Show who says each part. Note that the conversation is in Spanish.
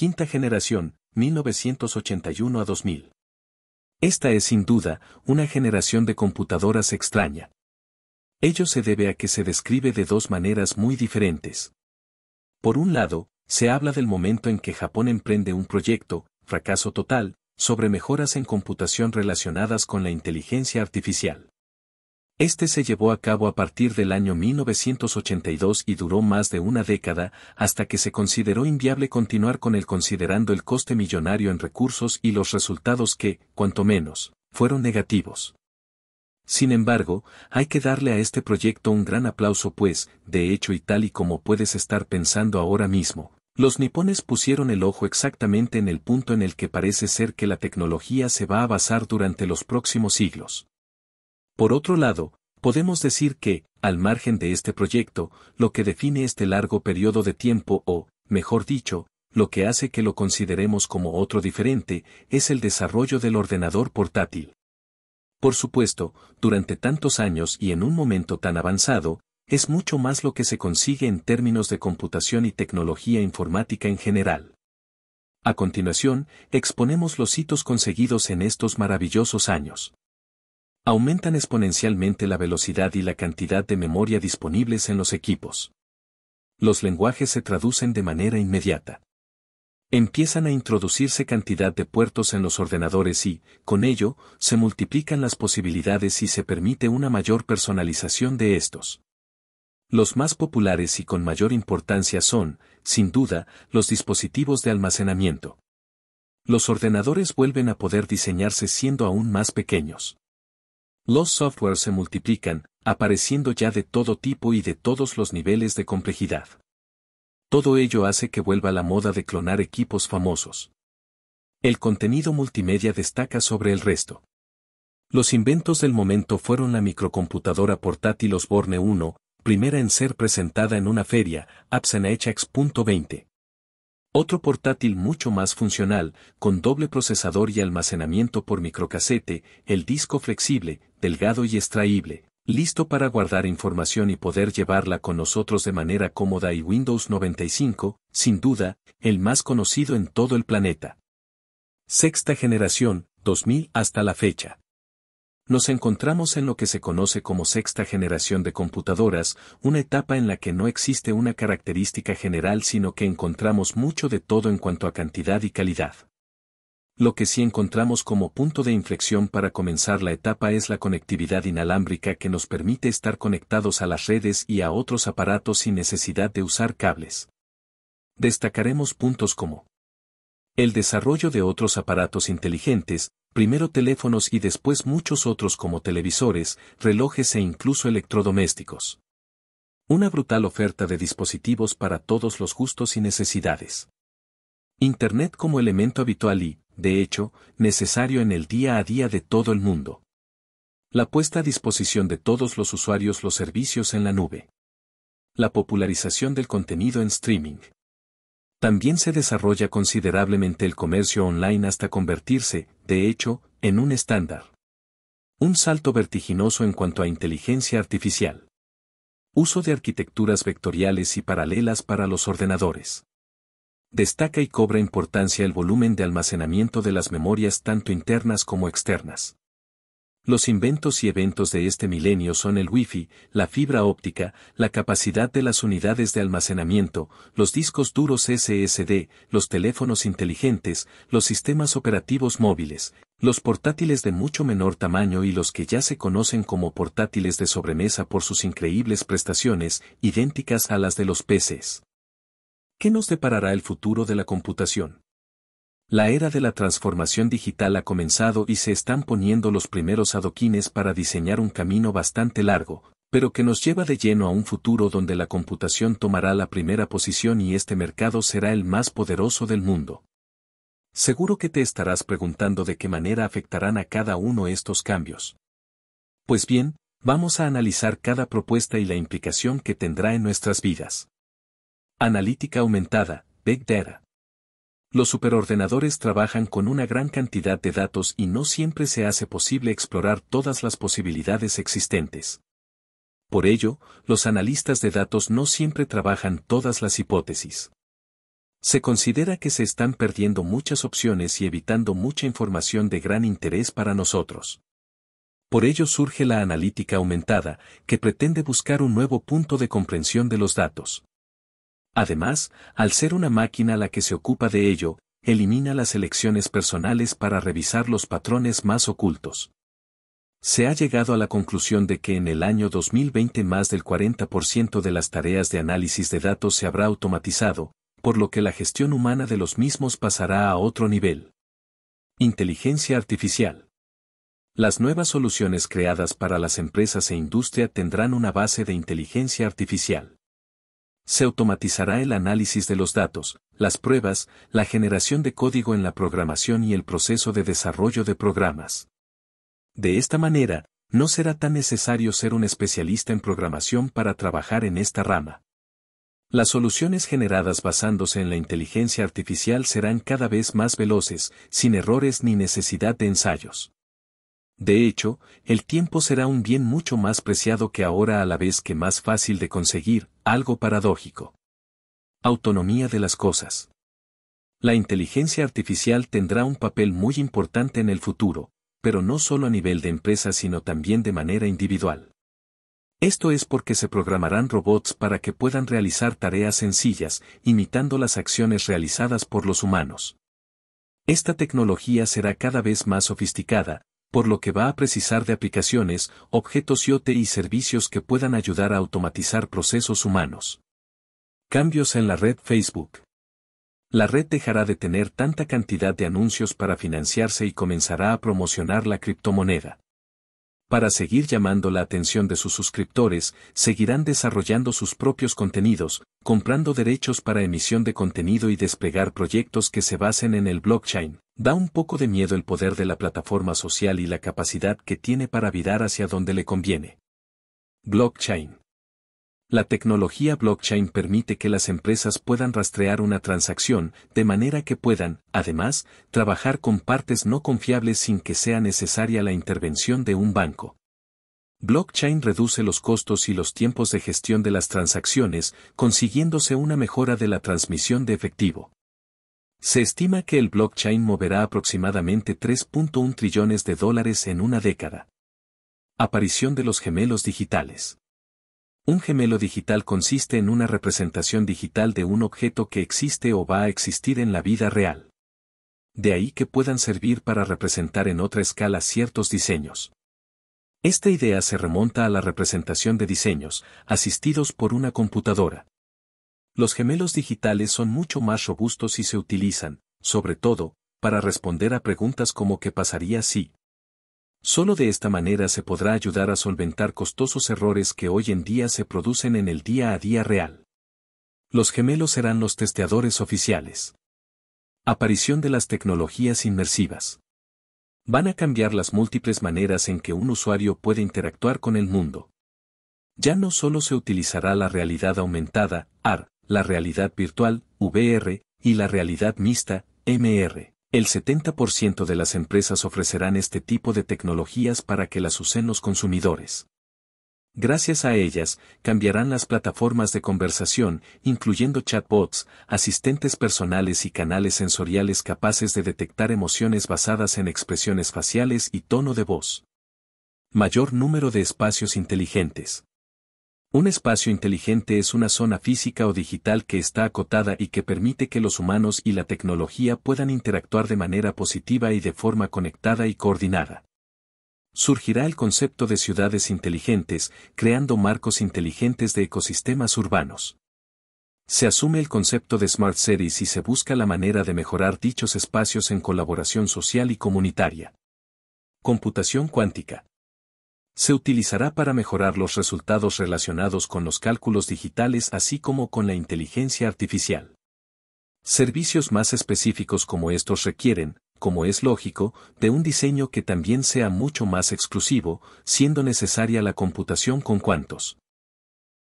Speaker 1: Quinta generación, 1981 a 2000. Esta es sin duda una generación de computadoras extraña. Ello se debe a que se describe de dos maneras muy diferentes. Por un lado, se habla del momento en que Japón emprende un proyecto, fracaso total, sobre mejoras en computación relacionadas con la inteligencia artificial. Este se llevó a cabo a partir del año 1982 y duró más de una década, hasta que se consideró inviable continuar con él considerando el coste millonario en recursos y los resultados que, cuanto menos, fueron negativos. Sin embargo, hay que darle a este proyecto un gran aplauso pues, de hecho y tal y como puedes estar pensando ahora mismo, los nipones pusieron el ojo exactamente en el punto en el que parece ser que la tecnología se va a basar durante los próximos siglos. Por otro lado, podemos decir que, al margen de este proyecto, lo que define este largo periodo de tiempo o, mejor dicho, lo que hace que lo consideremos como otro diferente, es el desarrollo del ordenador portátil. Por supuesto, durante tantos años y en un momento tan avanzado, es mucho más lo que se consigue en términos de computación y tecnología informática en general. A continuación, exponemos los hitos conseguidos en estos maravillosos años aumentan exponencialmente la velocidad y la cantidad de memoria disponibles en los equipos. Los lenguajes se traducen de manera inmediata. Empiezan a introducirse cantidad de puertos en los ordenadores y, con ello, se multiplican las posibilidades y se permite una mayor personalización de estos. Los más populares y con mayor importancia son, sin duda, los dispositivos de almacenamiento. Los ordenadores vuelven a poder diseñarse siendo aún más pequeños. Los softwares se multiplican, apareciendo ya de todo tipo y de todos los niveles de complejidad. Todo ello hace que vuelva la moda de clonar equipos famosos. El contenido multimedia destaca sobre el resto. Los inventos del momento fueron la microcomputadora portátil Osborne 1, primera en ser presentada en una feria, AppsNHX.20. Otro portátil mucho más funcional, con doble procesador y almacenamiento por microcasete, el disco flexible, delgado y extraíble, listo para guardar información y poder llevarla con nosotros de manera cómoda y Windows 95, sin duda, el más conocido en todo el planeta. Sexta generación, 2000 hasta la fecha nos encontramos en lo que se conoce como sexta generación de computadoras, una etapa en la que no existe una característica general sino que encontramos mucho de todo en cuanto a cantidad y calidad. Lo que sí encontramos como punto de inflexión para comenzar la etapa es la conectividad inalámbrica que nos permite estar conectados a las redes y a otros aparatos sin necesidad de usar cables. Destacaremos puntos como el desarrollo de otros aparatos inteligentes, primero teléfonos y después muchos otros como televisores, relojes e incluso electrodomésticos. Una brutal oferta de dispositivos para todos los gustos y necesidades. Internet como elemento habitual y, de hecho, necesario en el día a día de todo el mundo. La puesta a disposición de todos los usuarios los servicios en la nube. La popularización del contenido en streaming. También se desarrolla considerablemente el comercio online hasta convertirse, de hecho, en un estándar. Un salto vertiginoso en cuanto a inteligencia artificial. Uso de arquitecturas vectoriales y paralelas para los ordenadores. Destaca y cobra importancia el volumen de almacenamiento de las memorias tanto internas como externas. Los inventos y eventos de este milenio son el Wi-Fi, la fibra óptica, la capacidad de las unidades de almacenamiento, los discos duros SSD, los teléfonos inteligentes, los sistemas operativos móviles, los portátiles de mucho menor tamaño y los que ya se conocen como portátiles de sobremesa por sus increíbles prestaciones, idénticas a las de los PCs. ¿Qué nos deparará el futuro de la computación? La era de la transformación digital ha comenzado y se están poniendo los primeros adoquines para diseñar un camino bastante largo, pero que nos lleva de lleno a un futuro donde la computación tomará la primera posición y este mercado será el más poderoso del mundo. Seguro que te estarás preguntando de qué manera afectarán a cada uno estos cambios. Pues bien, vamos a analizar cada propuesta y la implicación que tendrá en nuestras vidas. Analítica aumentada, Big Data. Los superordenadores trabajan con una gran cantidad de datos y no siempre se hace posible explorar todas las posibilidades existentes. Por ello, los analistas de datos no siempre trabajan todas las hipótesis. Se considera que se están perdiendo muchas opciones y evitando mucha información de gran interés para nosotros. Por ello surge la analítica aumentada, que pretende buscar un nuevo punto de comprensión de los datos. Además, al ser una máquina la que se ocupa de ello, elimina las elecciones personales para revisar los patrones más ocultos. Se ha llegado a la conclusión de que en el año 2020 más del 40% de las tareas de análisis de datos se habrá automatizado, por lo que la gestión humana de los mismos pasará a otro nivel. Inteligencia artificial. Las nuevas soluciones creadas para las empresas e industria tendrán una base de inteligencia artificial se automatizará el análisis de los datos, las pruebas, la generación de código en la programación y el proceso de desarrollo de programas. De esta manera, no será tan necesario ser un especialista en programación para trabajar en esta rama. Las soluciones generadas basándose en la inteligencia artificial serán cada vez más veloces, sin errores ni necesidad de ensayos. De hecho, el tiempo será un bien mucho más preciado que ahora a la vez que más fácil de conseguir, algo paradójico. Autonomía de las cosas. La inteligencia artificial tendrá un papel muy importante en el futuro, pero no solo a nivel de empresa sino también de manera individual. Esto es porque se programarán robots para que puedan realizar tareas sencillas, imitando las acciones realizadas por los humanos. Esta tecnología será cada vez más sofisticada, por lo que va a precisar de aplicaciones, objetos IoT y servicios que puedan ayudar a automatizar procesos humanos. Cambios en la red Facebook. La red dejará de tener tanta cantidad de anuncios para financiarse y comenzará a promocionar la criptomoneda. Para seguir llamando la atención de sus suscriptores, seguirán desarrollando sus propios contenidos, comprando derechos para emisión de contenido y desplegar proyectos que se basen en el blockchain. Da un poco de miedo el poder de la plataforma social y la capacidad que tiene para virar hacia donde le conviene. Blockchain. La tecnología blockchain permite que las empresas puedan rastrear una transacción de manera que puedan, además, trabajar con partes no confiables sin que sea necesaria la intervención de un banco. Blockchain reduce los costos y los tiempos de gestión de las transacciones, consiguiéndose una mejora de la transmisión de efectivo. Se estima que el blockchain moverá aproximadamente 3.1 trillones de dólares en una década. Aparición de los gemelos digitales. Un gemelo digital consiste en una representación digital de un objeto que existe o va a existir en la vida real. De ahí que puedan servir para representar en otra escala ciertos diseños. Esta idea se remonta a la representación de diseños, asistidos por una computadora. Los gemelos digitales son mucho más robustos y se utilizan, sobre todo, para responder a preguntas como qué pasaría si. Solo de esta manera se podrá ayudar a solventar costosos errores que hoy en día se producen en el día a día real. Los gemelos serán los testeadores oficiales. Aparición de las tecnologías inmersivas. Van a cambiar las múltiples maneras en que un usuario puede interactuar con el mundo. Ya no solo se utilizará la realidad aumentada, AR, la realidad virtual, VR, y la realidad mixta, MR. El 70% de las empresas ofrecerán este tipo de tecnologías para que las usen los consumidores. Gracias a ellas, cambiarán las plataformas de conversación, incluyendo chatbots, asistentes personales y canales sensoriales capaces de detectar emociones basadas en expresiones faciales y tono de voz. Mayor número de espacios inteligentes. Un espacio inteligente es una zona física o digital que está acotada y que permite que los humanos y la tecnología puedan interactuar de manera positiva y de forma conectada y coordinada. Surgirá el concepto de ciudades inteligentes, creando marcos inteligentes de ecosistemas urbanos. Se asume el concepto de Smart Cities y se busca la manera de mejorar dichos espacios en colaboración social y comunitaria. Computación cuántica se utilizará para mejorar los resultados relacionados con los cálculos digitales así como con la inteligencia artificial. Servicios más específicos como estos requieren, como es lógico, de un diseño que también sea mucho más exclusivo, siendo necesaria la computación con cuantos